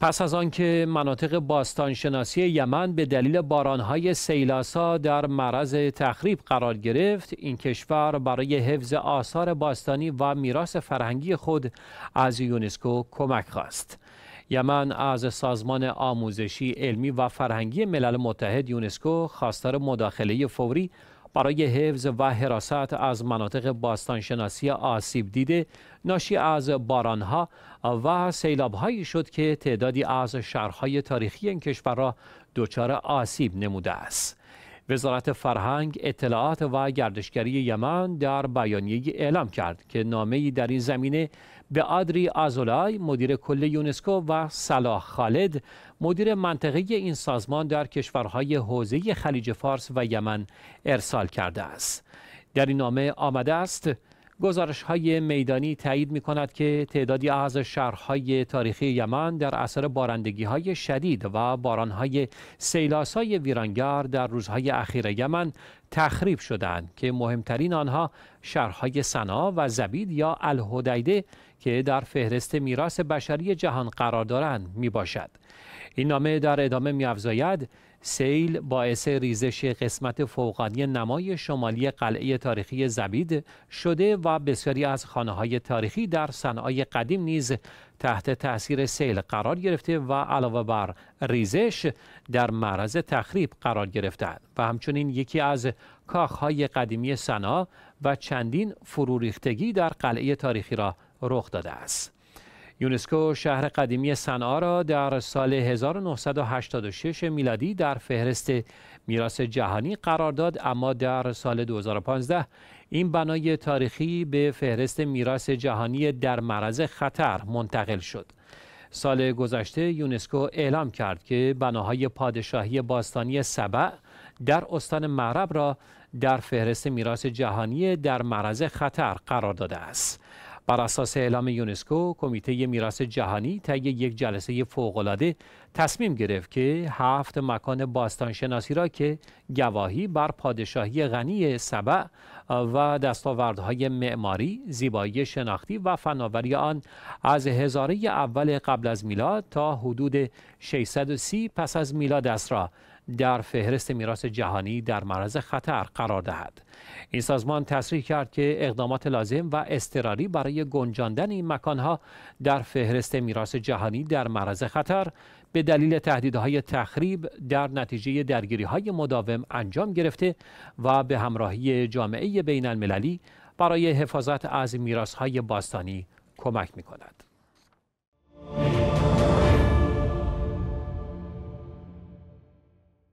پس از آنکه مناطق باستانشناسی یمن به دلیل بارانهای سیلاسا در معرض تخریب قرار گرفت این کشور برای حفظ آثار باستانی و میراث فرهنگی خود از یونسکو کمک خواست یمن از سازمان آموزشی علمی و فرهنگی ملل متحد یونسکو خواستار مداخله فوری برای حفظ و حراست از مناطق باستانشناسی آسیب دیده ناشی از بارانها و سیلابهایی شد که تعدادی از شهرهای تاریخی این کشور را دچار آسیب نموده است وزارت فرهنگ اطلاعات و گردشگری یمن در بیانیه اعلام کرد که نامه‌ای در این زمینه به آدری آزولای مدیر کل یونسکو و صلاح خالد مدیر منطقه این سازمان در کشورهای حوزه خلیج فارس و یمن ارسال کرده است در این نامه آمده است گزارش های میدانی تایید می کند که تعدادی از شهرهای تاریخی یمن در اثر بارندگی های شدید و باران های های ویرانگر در روزهای اخیر یمن تخریب شدند که مهمترین آنها شهرهای سنا و زبید یا الهدیده که در فهرست میراث بشری جهان قرار دارند می باشد. این نامه در ادامه می افزاید سیل باعث ریزش قسمت فوقانی نمای شمالی قلعه تاریخی زبید شده و بسیاری از خانه های تاریخی در صنایع قدیم نیز تحت تاثیر سیل قرار گرفته و علاوه بر ریزش در معرض تخریب قرار گرفتند و همچنین یکی از کاخهای قدیمی سنا و چندین فروریختگی در قلعه تاریخی را رخ داده است. یونسکو شهر قدیمی صنعا را در سال 1986 میلادی در فهرست میراث جهانی قرار داد اما در سال 2015 این بنای تاریخی به فهرست میراث جهانی در معرض خطر منتقل شد. سال گذشته یونسکو اعلام کرد که بناهای پادشاهی باستانی سبع در استان معرب را در فهرست میراث جهانی در معرض خطر قرار داده است. بر اساس اعلام یونسکو کمیته میراث جهانی طی یک جلسه فوقالعاده تصمیم گرفت که هفت مکان باستانشناسی را که گواهی بر پادشاهی غنی سبع و دستاوردهای معماری، زیبایی شناختی و فناوری آن از هزاره اول قبل از میلاد تا حدود 630 پس از میلاد است را در فهرست میراث جهانی در معرض خطر قرار دهد این سازمان تصریح کرد که اقدامات لازم و استراری برای گنجاندن این مکانها در فهرست میراث جهانی در معرض خطر به دلیل تهدیدهای تخریب در نتیجه درگیری های مداوم انجام گرفته و به همراهی جامعه بین المللی برای حفاظت از میراث های باستانی کمک می کند.